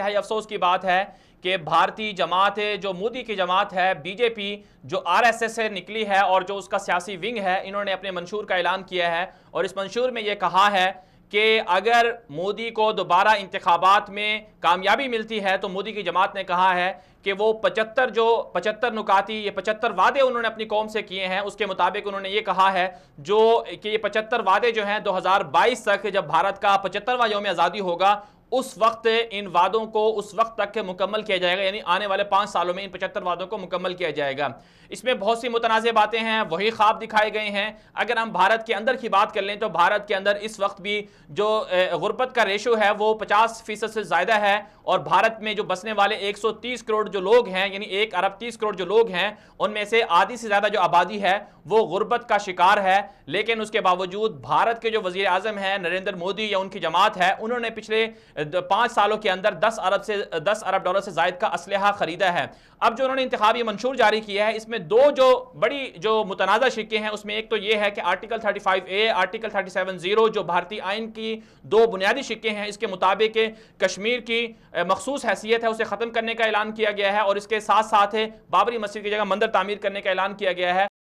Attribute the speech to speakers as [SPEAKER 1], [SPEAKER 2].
[SPEAKER 1] انتہائی افسوس کی بات ہے کہ بھارتی جماعت جو مودی کی جماعت ہے بی جے پی جو آر ایس ایس سے نکلی ہے اور جو اس کا سیاسی ونگ ہے انہوں نے اپنے منشور کا اعلان کیا ہے اور اس منشور میں یہ کہا ہے کہ اگر مودی کو دوبارہ انتخابات میں کامیابی ملتی ہے تو مودی کی جماعت نے کہا ہے کہ وہ پچتر جو پچتر نکاتی یہ پچتر وعدے انہوں نے اپنی قوم سے کیے ہیں اس کے مطابق انہوں نے یہ کہا ہے جو کہ یہ پچتر وعدے جو ہیں دو ہزار بائیس تک جب بھارت کا پچترواں یوم آزادی ہوگا اس وقت ان وعدوں کو اس وقت تک مکمل کیا جائے گا یعنی آنے والے پانچ سالوں میں ان پچہتر وعدوں کو مکمل کیا جائے گا اس میں بہت سی متنازع باتیں ہیں وہی خواب دکھائے گئے ہیں اگر ہم بھارت کے اندر کی بات کر لیں تو بھارت کے اندر اس وقت بھی جو غربت کا ریشو ہے وہ پچاس فیصد سے زیادہ ہے اور بھارت میں جو بسنے والے ایک سو تیس کروڑ جو لوگ ہیں یعنی ایک ارب تیس کروڑ جو لوگ ہیں ان میں سے آدھی سے زیادہ جو آبادی ہے وہ غربت کا شکار ہے لیکن اس کے باوجود بھارت کے جو وزیر اعظم ہیں نریندر مودی یا ان کی جماعت ہے انہوں نے پچھلے پانچ سالوں کے اندر دس ارب سے دس ارب ڈالر سے زائد کا اسلحہ خریدا ہے اب جو انہوں نے انتخابی منشور جاری کیا ہے اس میں دو جو بڑی جو متنازع شکے ہیں اس میں ایک تو یہ ہے کہ آرٹیکل 35 اے آرٹیکل 37 زیرو جو بھارتی آئین کی دو بنیادی شکے ہیں اس کے مطابق کشمیر کی مخصوص حیثیت ہے اسے ختم کرنے کا اعلان کیا گیا ہے اور اس کے ساتھ ساتھ بابری مسجد کی جگہ مندر تعمیر کرنے کا اعلان کیا گیا ہے